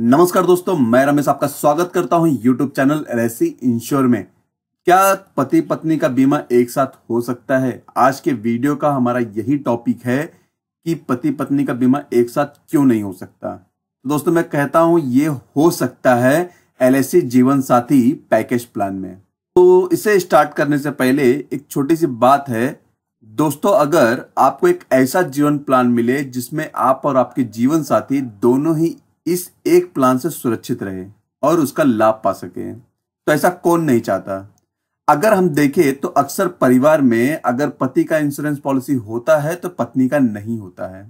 नमस्कार दोस्तों मैं रमेश आपका स्वागत करता हूं यूट्यूब चैनल एल इंश्योर में क्या पति पत्नी का बीमा एक साथ हो सकता है आज के वीडियो का हमारा यही टॉपिक है कि पति पत्नी का बीमा एक साथ क्यों नहीं हो सकता तो दोस्तों मैं कहता हूं ये हो सकता है एल जीवन साथी पैकेज प्लान में तो इसे स्टार्ट करने से पहले एक छोटी सी बात है दोस्तों अगर आपको एक ऐसा जीवन प्लान मिले जिसमें आप और आपके जीवन साथी दोनों ही इस एक प्लान से सुरक्षित रहे और उसका लाभ पा सके तो ऐसा कौन नहीं चाहता अगर हम देखें तो अक्सर परिवार में अगर पति का इंश्योरेंस पॉलिसी होता है तो पत्नी का नहीं होता है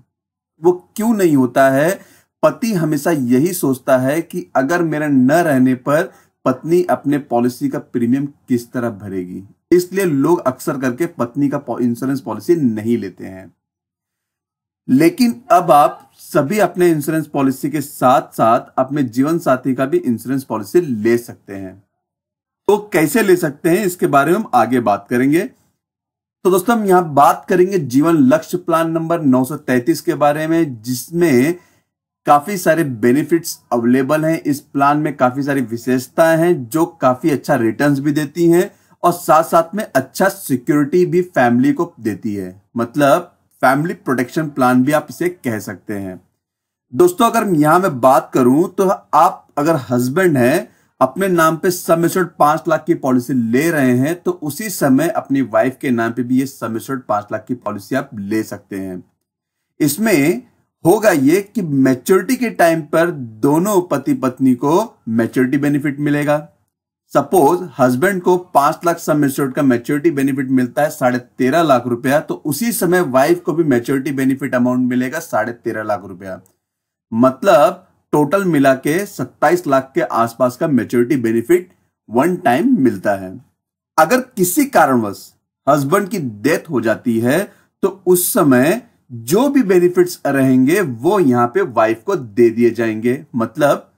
वो क्यों नहीं होता है पति हमेशा यही सोचता है कि अगर मेरा न रहने पर पत्नी अपने पॉलिसी का प्रीमियम किस तरह भरेगी इसलिए लोग अक्सर करके पत्नी का इंश्योरेंस पॉलिसी नहीं लेते हैं लेकिन अब आप सभी अपने इंश्योरेंस पॉलिसी के साथ साथ अपने जीवन साथी का भी इंश्योरेंस पॉलिसी ले सकते हैं तो कैसे ले सकते हैं इसके बारे में हम आगे बात करेंगे तो दोस्तों हम यहां बात करेंगे जीवन लक्ष्य प्लान नंबर 933 के बारे में जिसमें काफी सारे बेनिफिट्स अवेलेबल हैं इस प्लान में काफी सारी विशेषताएं हैं जो काफी अच्छा रिटर्न भी देती हैं और साथ साथ में अच्छा सिक्योरिटी भी फैमिली को देती है मतलब फैमिली प्रोटेक्शन प्लान भी आप इसे कह सकते हैं दोस्तों अगर यहां मैं बात करूं तो आप अगर हस्बैंड हैं अपने नाम पे समेसर्ड पांच लाख की पॉलिसी ले रहे हैं तो उसी समय अपनी वाइफ के नाम पे भी ये समेसर्ड पांच लाख की पॉलिसी आप ले सकते हैं इसमें होगा ये कि मैच्योरिटी के टाइम पर दोनों पति पत्नी को मैच्योरिटी बेनिफिट मिलेगा सपोज हस्बैंड को पांच लाख सम इंश्योर्ड का मेच्योरिटी बेनिफिट मिलता है साढ़े तेरह लाख रुपया तो उसी समय वाइफ को भी मेच्योरिटी बेनिफिट अमाउंट मिलेगा साढ़े तेरह लाख रुपया मतलब टोटल मिला के सत्ताईस लाख के आसपास का मेच्योरिटी बेनिफिट वन टाइम मिलता है अगर किसी कारणवश हस्बैंड की डेथ हो जाती है तो उस समय जो भी बेनिफिट्स रहेंगे वो यहां पे वाइफ को दे दिए जाएंगे मतलब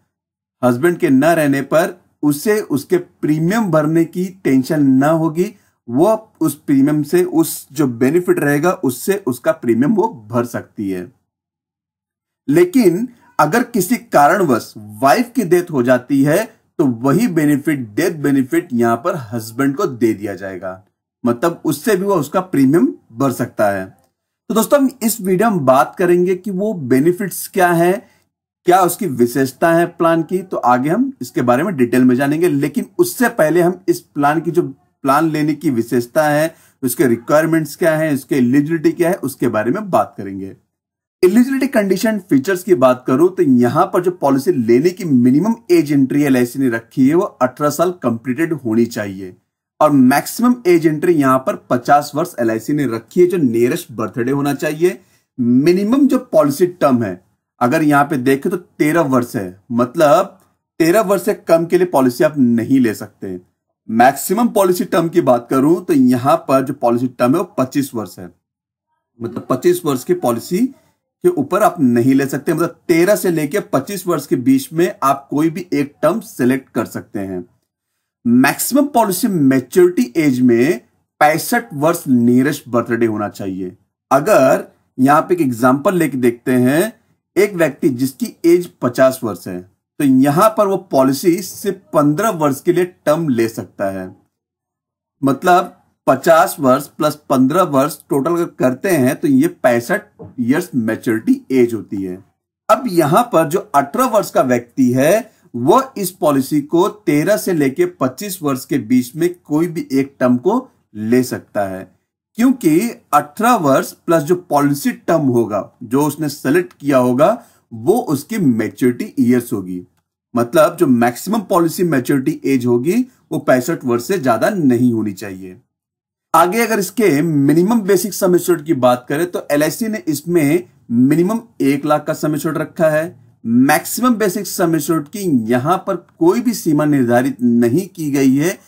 हस्बैंड के न रहने पर उसे उसके प्रीमियम भरने की टेंशन ना होगी वो उस प्रीमियम से उस जो बेनिफिट रहेगा उससे उसका प्रीमियम वो भर सकती है लेकिन अगर किसी कारणवश वाइफ की डेथ हो जाती है तो वही बेनिफिट डेथ बेनिफिट यहां पर हस्बैंड को दे दिया जाएगा मतलब उससे भी वो उसका प्रीमियम भर सकता है तो दोस्तों हम इस वीडियो में बात करेंगे कि वो बेनिफिट्स क्या है क्या उसकी विशेषता है प्लान की तो आगे हम इसके बारे में डिटेल में जानेंगे लेकिन उससे पहले हम इस प्लान की जो प्लान लेने की विशेषता है उसके रिक्वायरमेंट्स क्या है उसके एलिजिबिलिटी क्या है उसके बारे में बात करेंगे एलिजिबिलिटी कंडीशन फीचर्स की बात करूं तो यहां पर जो पॉलिसी लेने की मिनिमम एज एंट्री एल ने रखी है वो अठारह साल कंप्लीटेड होनी चाहिए और मैक्सिमम एज एंट्री यहां पर 50 वर्ष एल ने रखी है जो नियरेस्ट बर्थडे होना चाहिए मिनिमम जो पॉलिसी टर्म है अगर यहां पे देखें तो तेरह वर्ष है मतलब तेरह वर्ष से कम के लिए पॉलिसी आप नहीं ले सकते मैक्सिमम पॉलिसी टर्म की बात करूं तो यहां पर जो पॉलिसी टर्म है वो पच्चीस वर्ष है मतलब पच्चीस वर्ष की पॉलिसी के ऊपर आप नहीं ले सकते मतलब तेरह से लेकर पच्चीस वर्ष के बीच में आप कोई भी एक टर्म सेलेक्ट कर सकते हैं मैक्सिमम पॉलिसी मेच्योरिटी एज में पैंसठ वर्ष नियरेस्ट बर्थडे होना चाहिए अगर यहां पे एक एग्जांपल लेके देखते हैं एक व्यक्ति जिसकी एज पचास वर्ष है तो यहां पर वो पॉलिसी सिर्फ पंद्रह वर्ष के लिए टर्म ले सकता है मतलब पचास वर्ष प्लस पंद्रह वर्ष टोटल अगर करते हैं तो ये पैंसठ ईयर्स मैच्योरिटी एज होती है अब यहां पर जो अठारह वर्ष का व्यक्ति है वह इस पॉलिसी को तेरह से लेके पच्चीस वर्ष के बीच में कोई भी एक टर्म को ले सकता है क्योंकि 18 वर्ष प्लस जो पॉलिसी टर्म होगा जो उसने सेलेक्ट किया होगा वो उसकी मैच्योरिटी ईयर्स होगी मतलब जो मैक्सिमम पॉलिसी मैच्योरिटी एज होगी वो पैंसठ वर्ष से ज्यादा नहीं होनी चाहिए आगे अगर इसके मिनिमम बेसिक सम की बात करें तो एल ने इसमें मिनिमम एक लाख का सम रखा है मैक्सिमम बेसिक सम की यहां पर कोई भी सीमा निर्धारित नहीं की गई है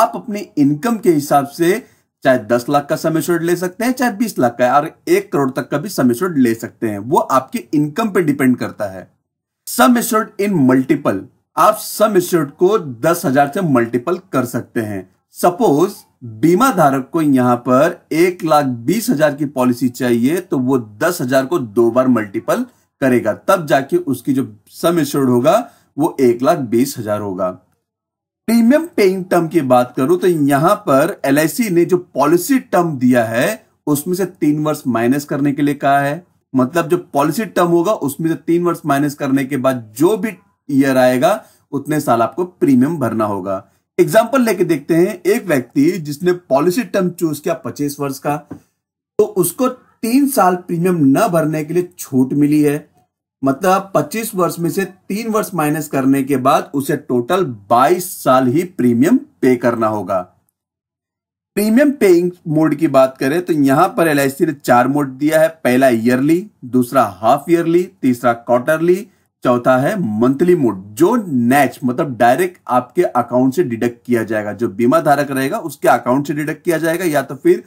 आप अपने इनकम के हिसाब से चाहे दस लाख का सम एश्योर्ड ले सकते हैं चाहे बीस लाख का और एक करोड़ तक का भी सम एश्योर्ड ले सकते हैं वो आपकी इनकम पे डिपेंड करता है सम एश्योर्ड इन मल्टीपल आप सम एश्योर्ड को दस हजार से मल्टीपल कर सकते हैं सपोज बीमा धारक को यहां पर एक लाख बीस हजार की पॉलिसी चाहिए तो वो दस हजार को दो बार मल्टीपल करेगा तब जाके उसकी जो सम एश्योर्ड होगा वो एक लाख बीस हजार होगा प्रीमियम पेइंग टर्म की बात करूं तो यहां पर एल ने जो पॉलिसी टर्म दिया है उसमें से तीन वर्ष माइनस करने के लिए कहा है मतलब जो पॉलिसी टर्म होगा उसमें से तीन वर्ष माइनस करने के बाद जो भी ईयर आएगा उतने साल आपको प्रीमियम भरना होगा एग्जाम्पल लेके देखते हैं एक व्यक्ति जिसने पॉलिसी टर्म चूज किया पच्चीस वर्ष का तो उसको तीन साल प्रीमियम न भरने के लिए छूट मिली है मतलब 25 वर्ष में से तीन वर्ष माइनस करने के बाद उसे टोटल 22 साल ही प्रीमियम पे करना होगा प्रीमियम पेइंग मोड की बात करें तो यहां पर एल ने चार मोड दिया है पहला ईयरली दूसरा हाफ ईयरली तीसरा क्वार्टरली चौथा है मंथली मोड जो नेच मतलब डायरेक्ट आपके अकाउंट से डिडक्ट किया जाएगा जो बीमा धारक रहेगा उसके अकाउंट से डिडक्ट किया जाएगा या तो फिर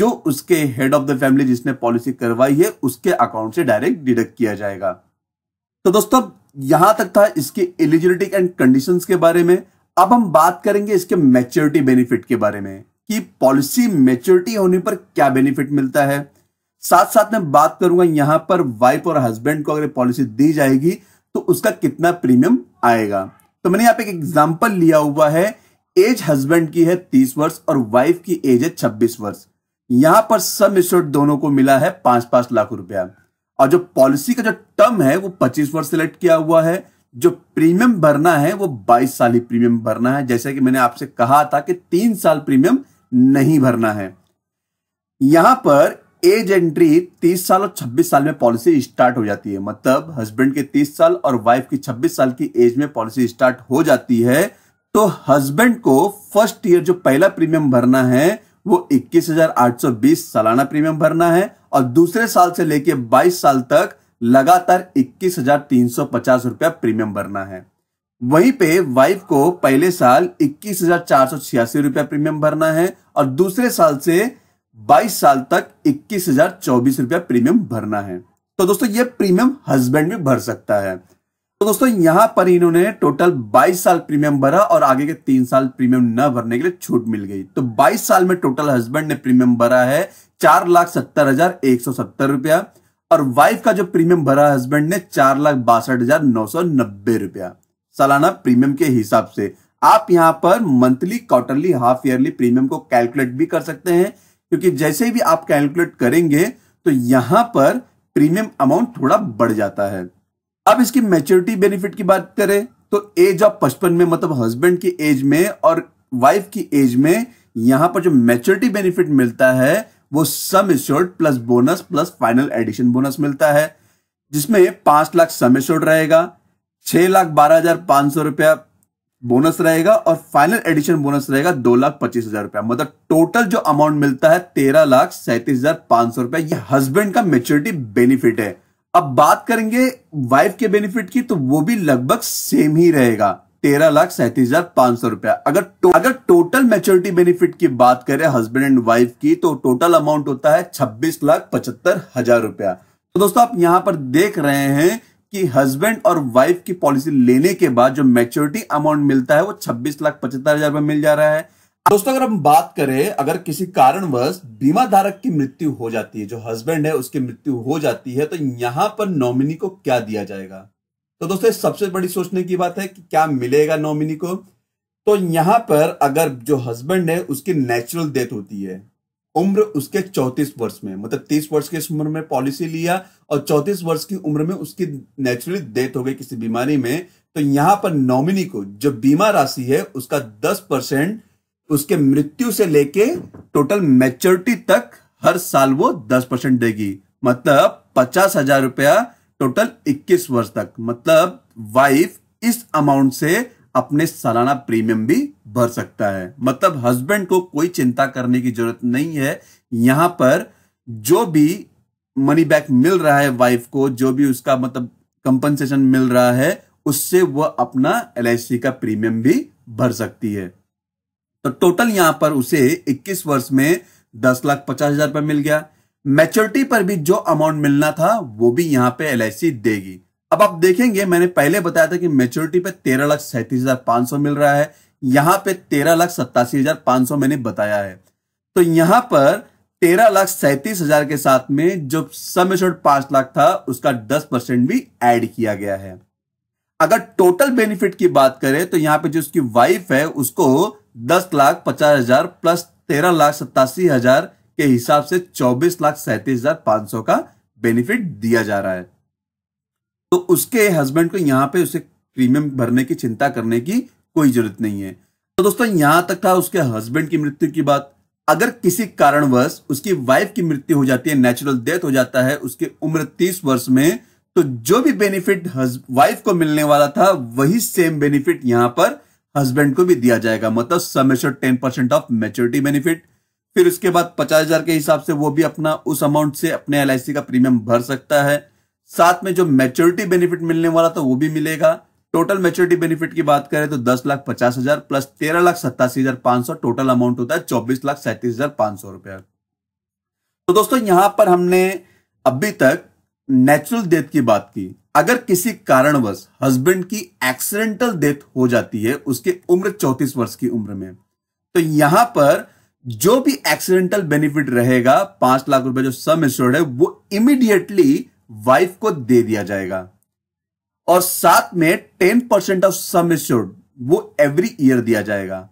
जो उसके हेड ऑफ द फैमिली जिसने पॉलिसी करवाई है उसके अकाउंट से डायरेक्ट डिडक्ट किया जाएगा तो दोस्तों यहां तक था इसके एलिजिबिलिटी एंड कंडीशन के बारे में अब हम बात करेंगे इसके मेच्योरिटी बेनिफिट के बारे में कि पॉलिसी मेच्योरिटी होने पर क्या बेनिफिट मिलता है साथ साथ में बात करूंगा यहां पर वाइफ और हस्बैंड को अगर पॉलिसी दी जाएगी तो उसका कितना प्रीमियम आएगा तो मैंने यहां पे एक एग्जाम्पल लिया हुआ है एज हस्बैंड की है तीस वर्ष और वाइफ की एज है छब्बीस वर्ष यहां पर सब मिश्र दोनों को मिला है पांच पांच लाख रुपया और जो पॉलिसी का जो टर्म है वो पच्चीस वर्ष सिलेक्ट किया हुआ है जो प्रीमियम भरना है वो बाईस साल ही प्रीमियम भरना है जैसे कि मैंने आपसे कहा था कि तीन साल प्रीमियम नहीं भरना है यहां पर एज एंट्री 30 साल और 26 साल में पॉलिसी स्टार्ट हो जाती है मतलब हस्बैंड के 30 साल और वाइफ की 26 साल की एज में पॉलिसी स्टार्ट हो जाती है तो हस्बैंड को फर्स्ट ईयर जो पहला प्रीमियम भरना है वो 21,820 सालाना प्रीमियम भरना है और दूसरे साल से लेके 22 साल तक लगातार 21,350 रुपया प्रीमियम भरना है वहीं पे वाइफ को पहले साल इक्कीस रुपया प्रीमियम भरना है और दूसरे साल से 22 साल तक इक्कीस रुपया प्रीमियम भरना है तो दोस्तों ये प्रीमियम हस्बैंड भी भर सकता है तो दोस्तों यहां पर इन्होंने टोटल 22 साल प्रीमियम भरा और आगे के तीन साल प्रीमियम न भरने के लिए छूट मिल गई तो 22 साल में टोटल हस्बैंड ने प्रीमियम भरा है चार लाख सत्तर हजार एक सौ सत्तर रुपया और वाइफ का जो प्रीमियम भरा हस्बैंड ने चार लाख बासठ हजार नौ सौ नब्बे रुपया सालाना प्रीमियम के हिसाब से आप यहां पर monthly quarterly half yearly premium को कैलकुलेट भी कर सकते हैं क्योंकि जैसे भी आप कैलकुलेट करेंगे तो यहां पर प्रीमियम अमाउंट थोड़ा बढ़ जाता है अब इसकी मेच्योरिटी बेनिफिट की बात करें तो एज ऑफ पचपन में मतलब हस्बैंड की एज में और वाइफ की एज में यहां पर जो मेच्योरिटी बेनिफिट मिलता है वो sum assured plus bonus plus final addition bonus मिलता है जिसमें पांच लाख सम एश्योर्ड रहेगा छह लाख बारह हजार पांच सौ रुपया बोनस रहेगा और फाइनल एडिशन बोनस रहेगा दो लाख पच्चीस हजार रुपया मतलब टोटल जो अमाउंट मिलता है तेरह लाख सैंतीस हजार पांच सौ रुपया यह हस्बैंड का मेच्योरिटी बेनिफिट है अब बात करेंगे वाइफ के बेनिफिट की तो वो भी लगभग सेम ही रहेगा तेरह लाख सैंतीस हजार पांच सौ रुपया अगर तो, अगर टोटल मेच्योरिटी बेनिफिट की बात करें हस्बैंड एंड वाइफ की तो टोटल अमाउंट होता है छब्बीस लाख पचहत्तर हजार रुपया तो दोस्तों आप यहां पर देख रहे हैं कि हस्बैंड और वाइफ की पॉलिसी लेने के बाद जो मेच्योरिटी अमाउंट मिलता है वो छब्बीस लाख पचहत्तर हजार रुपया मिल जा रहा है दोस्तों अगर हम बात करें अगर किसी कारणवश बीमा धारक की मृत्यु हो जाती है जो हस्बैंड है उसकी मृत्यु हो जाती है तो यहां पर नॉमिनी को क्या दिया जाएगा तो दोस्तों सबसे बड़ी सोचने की बात है कि क्या मिलेगा नॉमिनी को तो यहां पर अगर जो हस्बैंड है उसकी नेचुरल डेथ होती है उम्र उसके चौतीस वर्ष में मतलब तीस वर्ष की उम्र में पॉलिसी लिया और चौतीस वर्ष की उम्र में उसकी नेचुरली डेथ हो गई किसी बीमारी में तो यहां पर नॉमिनी को जो बीमा राशि है उसका दस परसेंट उसके मृत्यु से लेके टोटल मैच्योरिटी तक हर साल वो दस परसेंट देगी मतलब पचास हजार रुपया टोटल इक्कीस वर्ष तक मतलब वाइफ इस अमाउंट से अपने सालाना प्रीमियम भी भर सकता है मतलब हस्बैंड को कोई चिंता करने की जरूरत नहीं है यहां पर जो भी मनी बैक मिल रहा है वाइफ को जो भी उसका मतलब कंपनसेशन मिल रहा है उससे वह अपना एल का प्रीमियम भी भर सकती है तो टोटल यहां पर उसे 21 वर्ष में दस लाख पचास हजार रुपए मिल गया मैच्योरिटी पर भी जो अमाउंट मिलना था वो भी यहां पे एल देगी अब आप देखेंगे मैंने पहले बताया था कि मेच्योरिटी पे तेरह लाख सैंतीस हजार पांच सौ मिल रहा है यहां पे तेरह लाख सत्तासी हजार पांच सौ मैंने बताया है तो यहां पर तेरह लाख सैंतीस हजार के साथ में जो सम एश्योर्ड पांच लाख था उसका दस परसेंट भी ऐड किया गया है अगर टोटल बेनिफिट की बात करें तो यहां पे जो उसकी वाइफ है उसको दस लाख पचास हजार प्लस तेरह लाख सत्तासी हजार के हिसाब से चौबीस लाख सैंतीस हजार पांच सौ का बेनिफिट दिया जा रहा है तो उसके हस्बैंड को यहाँ पे उसे प्रीमियम भरने की चिंता करने की कोई जरूरत नहीं है तो दोस्तों यहां तक था उसके हस्बैंड की मृत्यु की बात अगर किसी कारणवश उसकी वाइफ की मृत्यु हो जाती है नेचुरल डेथ हो जाता है उसकी उम्र तीस वर्ष में तो जो भी बेनिफिट वाइफ को मिलने वाला था वही सेम बेनिफिट यहां पर हस्बैंड को भी दिया जाएगा मतलब समेश्वर ten percent of maturity benefit फिर उसके बाद पचास हजार के हिसाब से वो भी अपना उस अमाउंट से अपने एल का प्रीमियम भर सकता है साथ में जो मेच्योरिटी बेनिफिट मिलने वाला था वो भी मिलेगा टोटल मेच्योरिटी बेनिफिट की बात करें तो दस लाख पचास हजार प्लस तेरह लाख सत्तासी हजार पांच सौ टोटल अमाउंट होता है चौबीस लाख सैंतीस हजार पांच सौ रुपया तो दोस्तों यहां पर हमने अभी तक नेचुरल डेथ की बात की अगर किसी कारणवश हस्बैंड की एक्सीडेंटल डेथ हो जाती है उसके उम्र चौतीस वर्ष की उम्र में तो यहां पर जो भी एक्सीडेंटल बेनिफिट रहेगा पांच लाख रुपए जो सम इंश्योर्ड है वो इमीडिएटली वाइफ को दे दिया जाएगा और साथ में ten percent of sum insured वो एवरी ईयर दिया जाएगा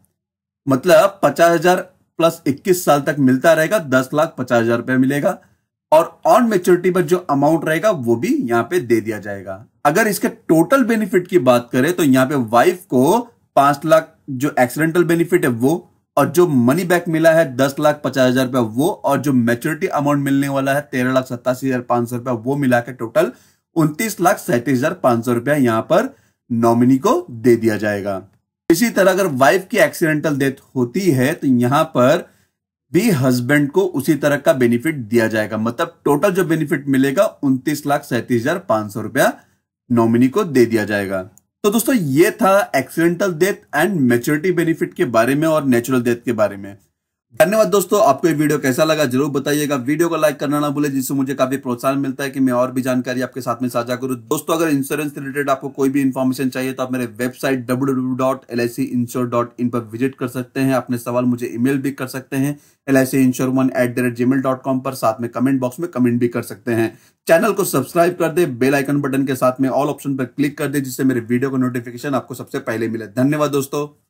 मतलब पचास हजार प्लस इक्कीस साल तक मिलता रहेगा दस लाख पचास हजार रुपया मिलेगा और ऑन मेच्योरिटी पर जो अमाउंट रहेगा वो भी यहाँ पे दे दिया जाएगा अगर इसके टोटल बेनिफिट की बात करें तो यहाँ पे वाइफ को पांच लाख जो एक्सीडेंटल बेनिफिट है वो और जो मनी बैक मिला है दस लाख पचास हजार रुपया वो और जो मेच्योरिटी अमाउंट मिलने वाला है तेरह लाख सत्तासी हजार पांच सौ रुपया वो मिला के टोटल उनतीस लाख सैंतीस हजार पांच सौ रुपया यहाँ पर नॉमिनी को दे दिया जाएगा इसी तरह अगर वाइफ की एक्सीडेंटल डेथ होती है तो यहाँ पर भी हस्बैंड को उसी तरह का बेनिफिट दिया जाएगा मतलब टोटल जो बेनिफिट मिलेगा उनतीस लाख सैंतीस हजार पांच सौ रुपया नॉमिनी को दे दिया जाएगा तो दोस्तों ये था accidental death and maturity benefit के बारे में और नेचुरल डेथ के बारे में धन्यवाद दोस्तों आपको ये वीडियो कैसा लगा जरूर बताइएगा वीडियो को लाइक करना ना भूले जिससे मुझे काफी प्रोत्साहन मिलता है कि मैं और भी जानकारी आपके साथ में साझा करूं दोस्तों अगर इंश्योरेंस रिलेटेड आपको कोई भी इन्फॉर्मेशन चाहिए तो आप मेरे वेबसाइट डब्ल्यू पर विजिट कर सकते हैं अपने सवाल मुझे ईमेल भी कर सकते हैं एल आई पर साथ में कमेंट बॉक्स में कमेंट भी कर सकते हैं चैनल को सब्सक्राइब कर दे बेल आइकन बटन के साथ में ऑल ऑप्शन पर क्लिक कर दे जिससे मेरे वीडियो का नोटिफिकेशन आपको सबसे पहले मिले धन्यवाद दोस्तों